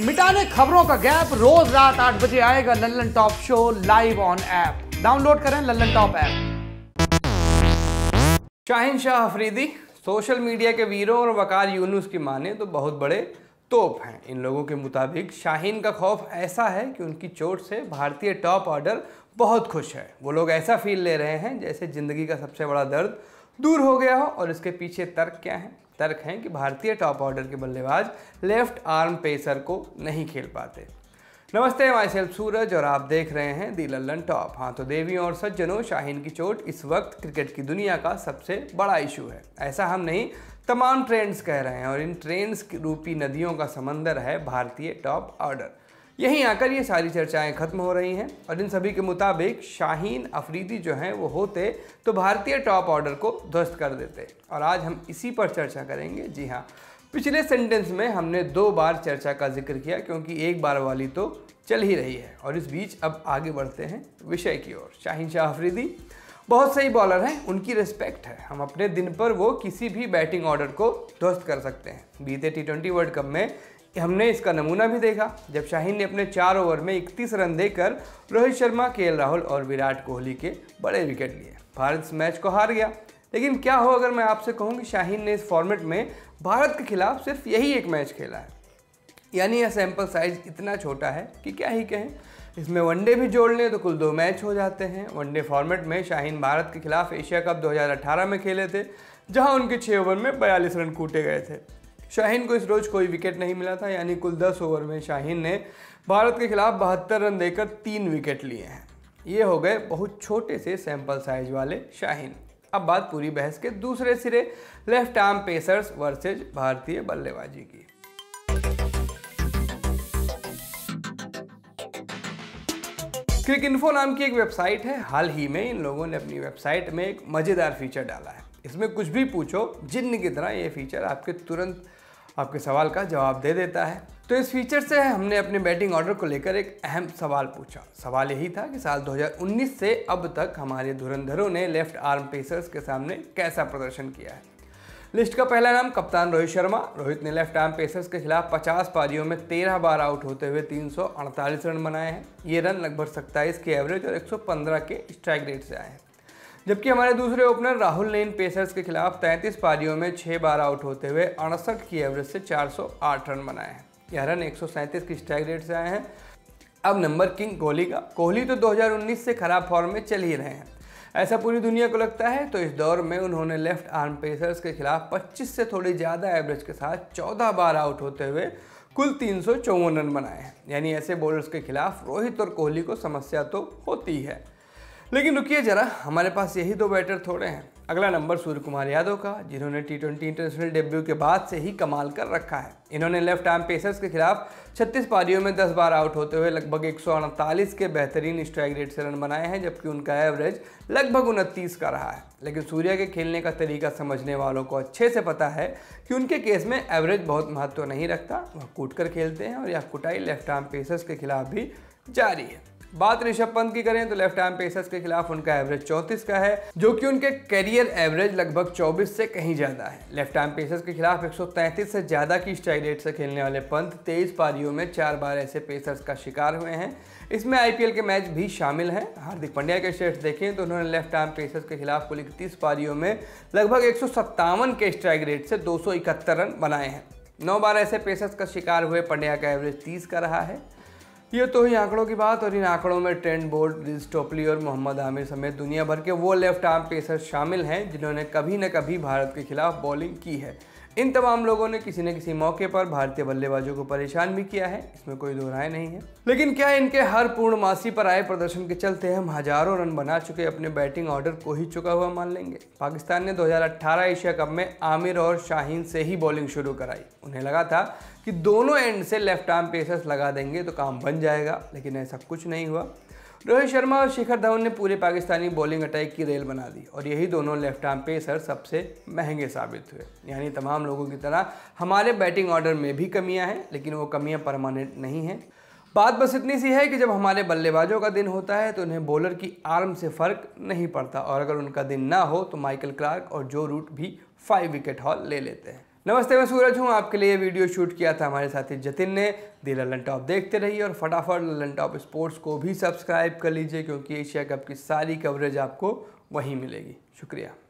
मिटाने खबरों का गैप रोज रात आठ बजे आएगा Lallantop show live on app download करें Lallantop app Shaheen Shah Afridi social media के वीरों और वकार यूनुस की माने तो बहुत बड़े तोप हैं इन लोगों के मुताबिक शाहीन का खौफ ऐसा है कि उनकी चोट से भारतीय टॉप ऑर्डर बहुत खुश है वो लोग ऐसा फील ले रहे हैं जैसे ज़िंदगी का सबसे बड़ा दर्द दूर हो गया हो और इसके पीछे तर्क क्या है तर्क हैं कि भारतीय टॉप ऑर्डर के बल्लेबाज लेफ्ट आर्म पेसर को नहीं खेल पाते नमस्ते माई सेल्फ सूरज और आप देख रहे हैं दी लल्लन टॉप हाँ तो देवियों और सज्जनों शाहीन की चोट इस वक्त क्रिकेट की दुनिया का सबसे बड़ा इशू है ऐसा हम नहीं तमाम ट्रेंड्स कह रहे हैं और इन ट्रेंड्स रूपी नदियों का समंदर है भारतीय टॉप ऑर्डर यहीं आकर ये सारी चर्चाएं खत्म हो रही हैं और इन सभी के मुताबिक शाहीन अफरीदी जो हैं वो होते तो भारतीय टॉप ऑर्डर को ध्वस्त कर देते और आज हम इसी पर चर्चा करेंगे जी हाँ पिछले सेंटेंस में हमने दो बार चर्चा का जिक्र किया क्योंकि एक बार वाली तो चल ही रही है और इस बीच अब आगे बढ़ते हैं विषय की ओर शाहीन शाह अफरीदी बहुत सही बॉलर हैं उनकी रिस्पेक्ट है हम अपने दिन पर वो किसी भी बैटिंग ऑर्डर को ध्वस्त कर सकते हैं बीते टी ट्वेंटी वर्ल्ड कप में हमने इसका नमूना भी देखा जब शाहीन ने अपने चार ओवर में 31 रन देकर रोहित शर्मा के राहुल और विराट कोहली के बड़े विकेट लिए भारत इस मैच को हार गया लेकिन क्या हो अगर मैं आपसे कहूँ कि शाहीन ने इस फॉर्मेट में भारत के खिलाफ सिर्फ यही एक मैच खेला है यानी यह सैम्पल साइज इतना छोटा है कि क्या ही कहें इसमें वनडे भी जोड़ लें तो कुल दो मैच हो जाते हैं वनडे फॉर्मेट में शाहीन भारत के खिलाफ एशिया कप 2018 में खेले थे जहां उनके छः ओवर में 42 रन कूटे गए थे शाहीन को इस रोज कोई विकेट नहीं मिला था यानी कुल 10 ओवर में शाहीन ने भारत के खिलाफ बहत्तर रन देकर तीन विकेट लिए हैं ये हो गए बहुत छोटे से सैंपल साइज वाले शाहीन अब बात पूरी बहस के दूसरे सिरे लेफ्ट आर्म पेसर्स वर्सेज भारतीय बल्लेबाजी की क्रिक इन्फो नाम की एक वेबसाइट है हाल ही में इन लोगों ने अपनी वेबसाइट में एक मज़ेदार फीचर डाला है इसमें कुछ भी पूछो जिन्न की तरह ये फीचर आपके तुरंत आपके सवाल का जवाब दे देता है तो इस फीचर से हमने अपने बैटिंग ऑर्डर को लेकर एक अहम सवाल पूछा सवाल यही था कि साल 2019 से अब तक हमारे धुरंधरों ने लेफ्ट आर्म पेसर्स के सामने कैसा प्रदर्शन किया है लिस्ट का पहला नाम कप्तान रोहित शर्मा रोहित ने लेफ्ट आर्म पेसर्स के खिलाफ 50 पारियों में 13 बार आउट होते हुए 348 रन बनाए हैं ये रन लगभग सत्ताईस के एवरेज और 115 के स्ट्राइक रेट से आए हैं जबकि हमारे दूसरे ओपनर राहुल ने इन पेसर्स के खिलाफ 33 पारियों में 6 बार आउट होते हुए अड़सठ की एवरेज से 408 रन बनाए हैं यह रन एक की स्ट्राइक रेट से आए हैं अब नंबर किंग कोहली का कोहली तो 2019 से खराब फॉर्म में चल ही रहे हैं ऐसा पूरी दुनिया को लगता है तो इस दौर में उन्होंने लेफ्ट आर्म पेसर्स के खिलाफ 25 से थोड़ी ज़्यादा एवरेज के साथ 14 बार आउट होते हुए कुल तीन रन बनाए हैं यानी ऐसे बॉलर्स के खिलाफ रोहित और कोहली को समस्या तो होती है लेकिन रुकिए ज़रा हमारे पास यही दो बैटर थोड़े हैं अगला नंबर सूर्य कुमार यादव का जिन्होंने टी ट्वेंटी इंटरनेशनल डेब्यू के बाद से ही कमाल कर रखा है इन्होंने लेफ्ट आर्म पेसर्स के खिलाफ 36 पारियों में 10 बार आउट होते हुए लगभग एक के बेहतरीन स्ट्राइक रेट से रन बनाए हैं जबकि उनका एवरेज लगभग उनतीस का रहा है लेकिन सूर्या के खेलने का तरीका समझने वालों को अच्छे से पता है कि उनके केस में एवरेज बहुत महत्व नहीं रखता वह कूट कर खेलते हैं और यह कुटाई लेफ्ट आर्म पेसर्स के खिलाफ भी जारी है बात ऋषभ पंत की करें तो लेफ्ट आर्म पेसर्स के खिलाफ उनका एवरेज 34 का है जो कि उनके करियर एवरेज लगभग 24 से कहीं ज़्यादा है लेफ्ट आर्म पेसर्स के खिलाफ 133 से ज़्यादा की स्ट्राइक रेट से खेलने वाले पंत तेईस पारियों में चार बार ऐसे पेसर्स का शिकार हुए हैं इसमें आईपीएल के मैच भी शामिल हैं हार्दिक पंड्या के शेट्स देखें तो उन्होंने लेफ्ट आर्म पेसर्स के खिलाफ कुल इकतीस पारियों में लगभग एक के स्ट्राइक रेट से दो रन बनाए हैं नौ बार ऐसे पेसर्स का शिकार हुए पंड्या का एवरेज तीस का रहा है ये तो ही आंकड़ों की बात और इन आंकड़ों में ट्रेंड बोर्ड रिज टोपली और मोहम्मद आमिर समेत दुनिया भर के वो लेफ्ट आर्म पेसर शामिल हैं जिन्होंने कभी न कभी भारत के खिलाफ बॉलिंग की है इन तमाम लोगों ने किसी न किसी मौके पर भारतीय बल्लेबाजों को परेशान भी किया है इसमें कोई दो राय नहीं है लेकिन क्या इनके हर पूर्णमासी पर आए प्रदर्शन के चलते हम हजारों रन बना चुके अपने बैटिंग ऑर्डर को ही चुका हुआ मान लेंगे पाकिस्तान ने 2018 एशिया कप में आमिर और शाहीन से ही बॉलिंग शुरू कराई उन्हें लगा था कि दोनों एंड से लेफ्ट आर्म पेसर्स लगा देंगे तो काम बन जाएगा लेकिन ऐसा कुछ नहीं हुआ रोहित शर्मा और शिखर धवन ने पूरे पाकिस्तानी बॉलिंग अटैक की रेल बना दी और यही दोनों लेफ्ट आर्म पेसर सबसे महंगे साबित हुए यानी तमाम लोगों की तरह हमारे बैटिंग ऑर्डर में भी कमियां हैं लेकिन वो कमियां परमानेंट नहीं हैं बात बस इतनी सी है कि जब हमारे बल्लेबाजों का दिन होता है तो उन्हें बॉलर की आर्म से फ़र्क नहीं पड़ता और अगर उनका दिन ना हो तो माइकल क्लार्क और जो रूट भी फाइव विकेट हॉल ले लेते हैं नमस्ते मैं सूरज हूँ आपके लिए वीडियो शूट किया था हमारे साथी जतिन ने दी ललन टॉप देखते रहिए और फटाफट ललन टॉप स्पोर्ट्स को भी सब्सक्राइब कर लीजिए क्योंकि एशिया कप की सारी कवरेज आपको वहीं मिलेगी शुक्रिया